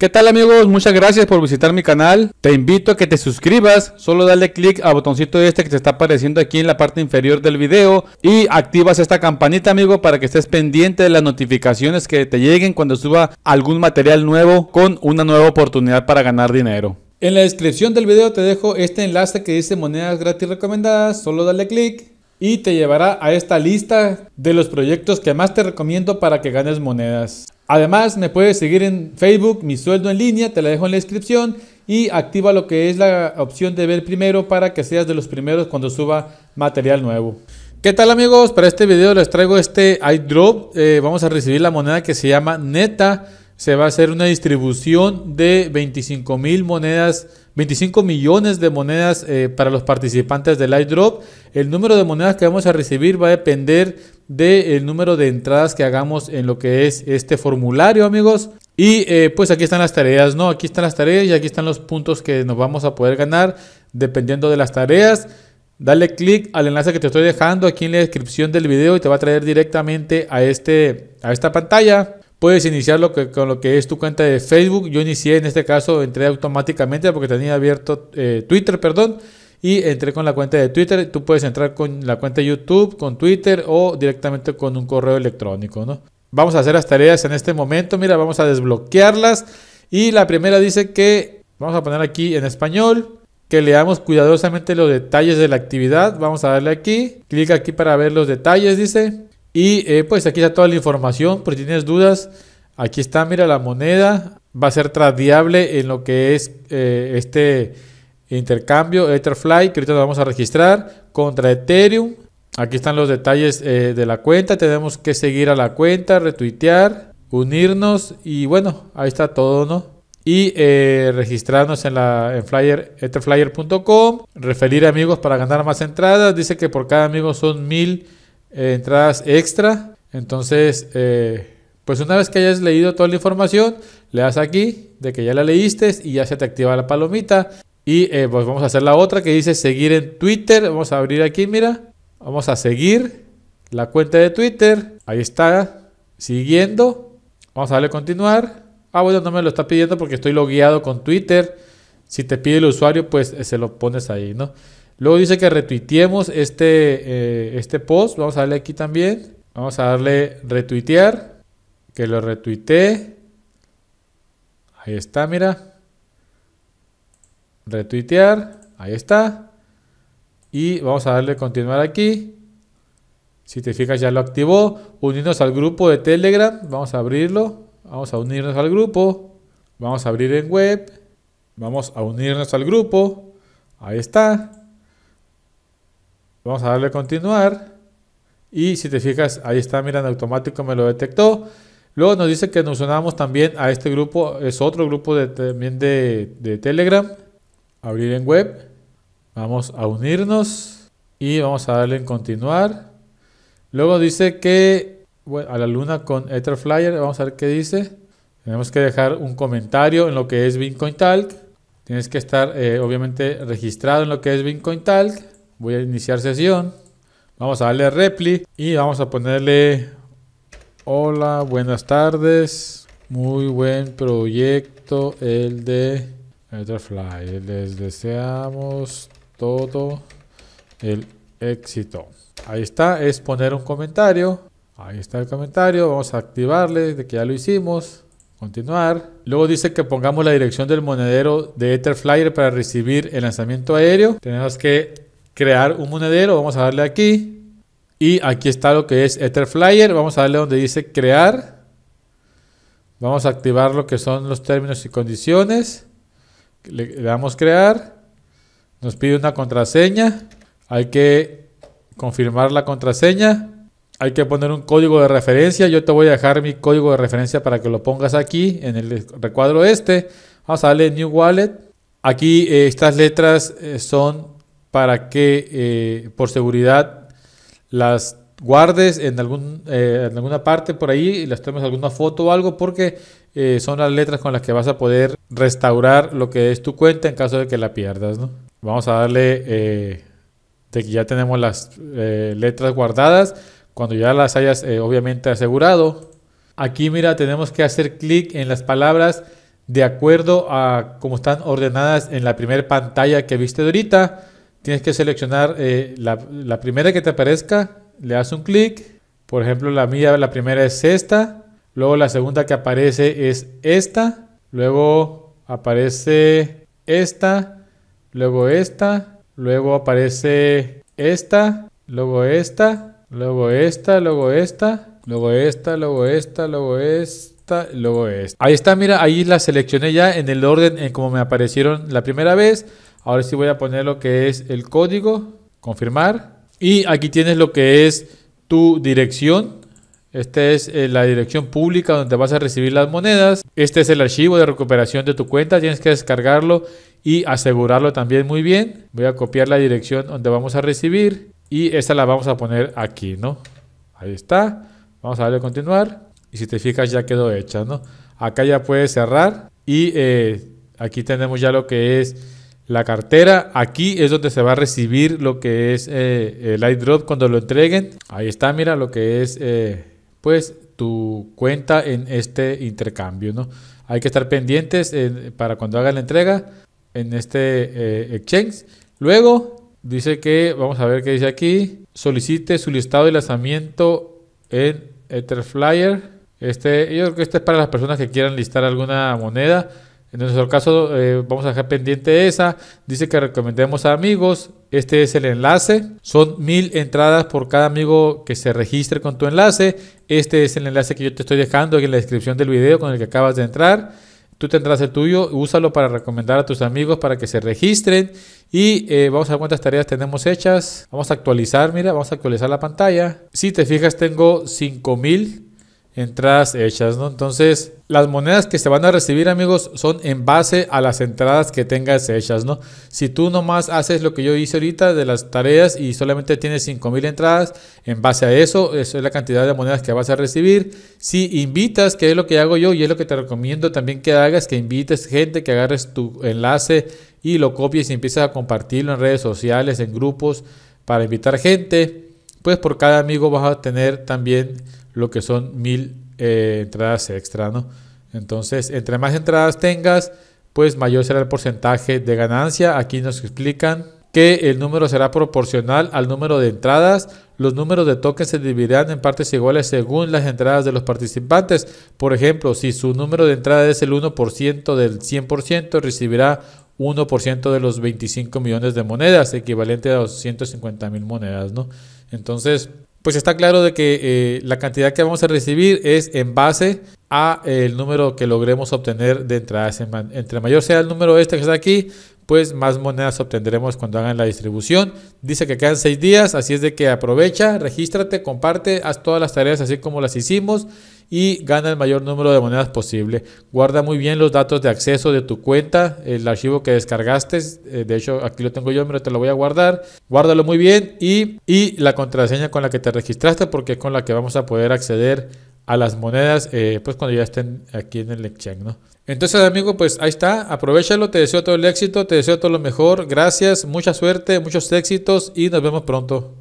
¿Qué tal amigos? Muchas gracias por visitar mi canal. Te invito a que te suscribas, solo dale click al botoncito este que te está apareciendo aquí en la parte inferior del video y activas esta campanita amigo para que estés pendiente de las notificaciones que te lleguen cuando suba algún material nuevo con una nueva oportunidad para ganar dinero. En la descripción del video te dejo este enlace que dice monedas gratis recomendadas, solo dale click y te llevará a esta lista de los proyectos que más te recomiendo para que ganes monedas. Además, me puedes seguir en Facebook, mi sueldo en línea, te la dejo en la descripción y activa lo que es la opción de ver primero para que seas de los primeros cuando suba material nuevo. ¿Qué tal amigos? Para este video les traigo este iDrop. Eh, vamos a recibir la moneda que se llama Neta. Se va a hacer una distribución de 25 mil monedas, 25 millones de monedas eh, para los participantes del iDrop. El número de monedas que vamos a recibir va a depender de el número de entradas que hagamos en lo que es este formulario, amigos. Y eh, pues aquí están las tareas, ¿no? Aquí están las tareas y aquí están los puntos que nos vamos a poder ganar dependiendo de las tareas. Dale clic al enlace que te estoy dejando aquí en la descripción del video y te va a traer directamente a, este, a esta pantalla. Puedes iniciar lo que, con lo que es tu cuenta de Facebook. Yo inicié en este caso, entré automáticamente porque tenía abierto eh, Twitter, perdón y entré con la cuenta de Twitter. Tú puedes entrar con la cuenta de YouTube, con Twitter o directamente con un correo electrónico, ¿no? Vamos a hacer las tareas en este momento. Mira, vamos a desbloquearlas. Y la primera dice que, vamos a poner aquí en español, que leamos cuidadosamente los detalles de la actividad. Vamos a darle aquí. Clic aquí para ver los detalles, dice. Y eh, pues aquí está toda la información. Por si tienes dudas, aquí está, mira, la moneda. Va a ser tradiable en lo que es eh, este intercambio Etherfly que ahorita vamos a registrar contra Ethereum. Aquí están los detalles eh, de la cuenta. Tenemos que seguir a la cuenta, retuitear, unirnos y bueno, ahí está todo, ¿no? Y eh, registrarnos en la en flyer, etherflyer.com, referir amigos para ganar más entradas. Dice que por cada amigo son mil eh, entradas extra. Entonces, pues una vez que hayas leído toda la información, le das aquí de que ya la leíste y ya se te activa la palomita. Y eh, pues vamos a hacer la otra que dice seguir en Twitter. Vamos a abrir aquí, mira. Vamos a seguir la cuenta de Twitter. Ahí está, siguiendo. Vamos a darle continuar. Ah, bueno, no me lo está pidiendo porque estoy logueado con Twitter. Si te pide el usuario, pues eh, se lo pones ahí, ¿no? Luego dice que retuiteemos este, eh, este post. Vamos a darle aquí también. Vamos a darle retuitear. Que lo retuite. Ahí está, mira retuitear, ahí está. Y vamos a darle continuar aquí. Si te fijas ya lo activó. Unirnos al grupo de Telegram. Vamos a abrirlo. Vamos a unirnos al grupo. Vamos a abrir en web. Vamos a unirnos al grupo. Ahí está. Vamos a darle continuar. Y si te fijas, ahí está, mirando automático me lo detectó. Luego nos dice que nos unamos también a este grupo, es otro grupo también de Telegram abrir en web, vamos a unirnos y vamos a darle en continuar. Luego dice que a la luna con Etherflyer, vamos a ver qué dice. Tenemos que dejar un comentario en lo que es Bitcoin Talk. Tienes que estar eh, obviamente registrado en lo que es Bitcoin Talk. Voy a iniciar sesión. Vamos a darle repli y vamos a ponerle hola, buenas tardes. Muy buen proyecto el de Butterfly, les deseamos todo el éxito. Ahí está, es poner un comentario. Ahí está el comentario, vamos a activarle de que ya lo hicimos. Continuar. Luego dice que pongamos la dirección del monedero de Etherflyer para recibir el lanzamiento aéreo. Tenemos que crear un monedero, vamos a darle aquí. Y aquí está lo que es Etherflyer. Vamos a darle donde dice crear. Vamos a activar lo que son los términos y condiciones. Le, damos crear. Nos pide una contraseña. Hay que confirmar la contraseña. Hay que poner un código de referencia. Yo te voy a dejar mi código de referencia para que lo pongas aquí en el recuadro este. Vamos ah, a darle New Wallet. Aquí eh, estas letras eh, son para que eh, por seguridad las guardes en, algún, eh, alguna parte por ahí y las tomes alguna foto o algo porque eh, son las letras con las que vas a poder restaurar lo que es tu cuenta en caso de que la pierdas. ¿no? Vamos a darle eh, de que ya tenemos las letras guardadas. Cuando ya las hayas obviamente asegurado, aquí mira, tenemos que hacer clic en las palabras de acuerdo a cómo están ordenadas en la primera pantalla que viste ahorita. Tienes que seleccionar la, la primera que te aparezca le das un clic. Por ejemplo, la mía, la primera es esta. Luego la segunda que aparece es esta. Luego aparece esta. Luego esta. Luego aparece esta. Luego esta. Luego esta. Luego esta. Luego esta. Luego esta. Luego esta. Luego esta. Ahí está, mira, ahí la seleccioné ya en el orden en como me aparecieron la primera vez. Ahora sí voy a poner lo que es el código. Confirmar. Y aquí tienes lo que es tu dirección. Esta es eh, la dirección pública donde vas a recibir las monedas. Este es el archivo de recuperación de tu cuenta. Tienes que descargarlo y asegurarlo también muy bien. Voy a copiar la dirección donde vamos a recibir y esta la vamos a poner aquí, ¿no? Ahí está. Vamos a darle continuar. Y si te fijas ya quedó hecha, ¿no? Acá ya puedes cerrar y eh, aquí tenemos ya lo que es la cartera. Aquí es donde se va a recibir lo que es eh, el iDrop cuando lo entreguen. Ahí está, mira lo que es eh, pues tu cuenta en este intercambio. ¿no? Hay que estar pendientes eh, para cuando hagan la entrega en este exchange. Luego dice que, vamos a ver qué dice aquí, solicite su listado de lanzamiento en Etherflyer. Este, yo creo que este es para las personas que quieran listar alguna moneda en nuestro caso, eh, vamos a dejar pendiente esa. Dice que recomendemos a amigos. Este es el enlace. Son mil entradas por cada amigo que se registre con tu enlace. Este es el enlace que yo te estoy dejando en la descripción del video con el que acabas de entrar. Tú tendrás el tuyo, úsalo para recomendar a tus amigos para que se registren. Y eh, vamos a ver cuántas tareas tenemos hechas. Vamos a actualizar, mira, vamos a actualizar la pantalla. Si te fijas, tengo 5000 entradas hechas, ¿no? Entonces, las monedas que se van a recibir, amigos, son en base a las entradas que tengas hechas, ¿no? Si tú nomás haces lo que yo hice ahorita de las tareas y solamente tienes 5000 entradas, en base a eso, eso es la cantidad de monedas que vas a recibir. Si invitas, que es lo que hago yo y es lo que te recomiendo también que hagas, que invites gente, que agarres tu enlace y lo copies y empiezas a compartirlo en redes sociales, en grupos, para invitar gente pues por cada amigo vas a tener también lo que son mil eh, entradas extra, ¿no? Entonces, entre más entradas tengas, pues mayor será el porcentaje de ganancia. Aquí nos explican que el número será proporcional al número de entradas. Los números de tokens se dividirán en partes iguales según las entradas de los participantes. Por ejemplo, si su número de entrada es el 1% del 100%, recibirá 1% de los 25 millones de monedas, equivalente a 250 mil monedas, ¿no? Entonces, pues está claro de que eh, la cantidad que vamos a recibir es en base a el número que logremos obtener de entradas. Entre mayor sea el número este que está aquí, pues más monedas obtendremos cuando hagan la distribución. Dice que quedan seis días, así es de que aprovecha, regístrate, comparte, haz todas las tareas así como las hicimos y gana el mayor número de monedas posible. Guarda muy bien los datos de acceso de tu cuenta, el archivo que descargaste, eh, de hecho aquí lo tengo yo, pero te lo voy a guardar. Guárdalo muy bien y, y la contraseña con la que te registraste porque es con la que vamos a poder acceder a las monedas eh, pues cuando ya estén aquí en el exchange, ¿no? Entonces, amigo, pues ahí está. Aprovechalo. Te deseo todo el éxito. Te deseo todo lo mejor. Gracias. Mucha suerte. Muchos éxitos. Y nos vemos pronto.